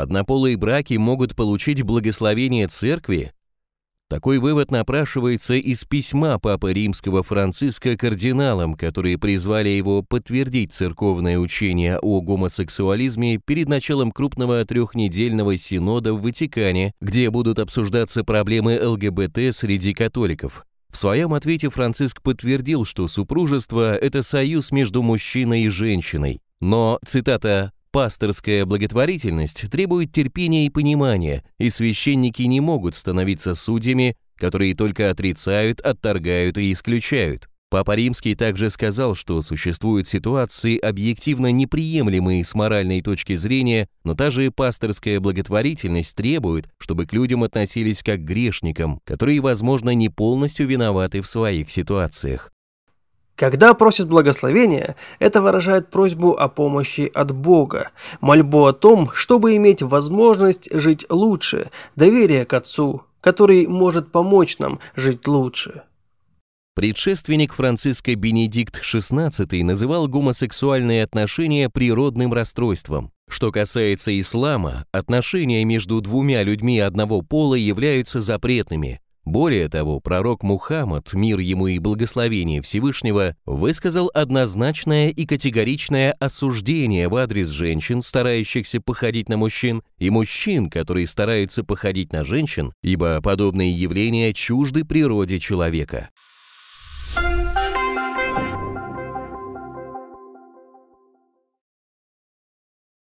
Однополые браки могут получить благословение церкви? Такой вывод напрашивается из письма Папы Римского Франциска кардиналам, которые призвали его подтвердить церковное учение о гомосексуализме перед началом крупного трехнедельного синода в Ватикане, где будут обсуждаться проблемы ЛГБТ среди католиков. В своем ответе Франциск подтвердил, что супружество – это союз между мужчиной и женщиной. Но, цитата, Пасторская благотворительность требует терпения и понимания, и священники не могут становиться судьями, которые только отрицают, отторгают и исключают. Папа Римский также сказал, что существуют ситуации, объективно неприемлемые с моральной точки зрения, но та же пасторская благотворительность требует, чтобы к людям относились как к грешникам, которые, возможно, не полностью виноваты в своих ситуациях. Когда просит благословения, это выражает просьбу о помощи от Бога, мольбу о том, чтобы иметь возможность жить лучше, доверие к Отцу, который может помочь нам жить лучше. Предшественник Франциска Бенедикт XVI называл гомосексуальные отношения природным расстройством. Что касается ислама, отношения между двумя людьми одного пола являются запретными, более того, пророк Мухаммад, мир ему и благословение Всевышнего, высказал однозначное и категоричное осуждение в адрес женщин, старающихся походить на мужчин, и мужчин, которые стараются походить на женщин, ибо подобные явления чужды природе человека.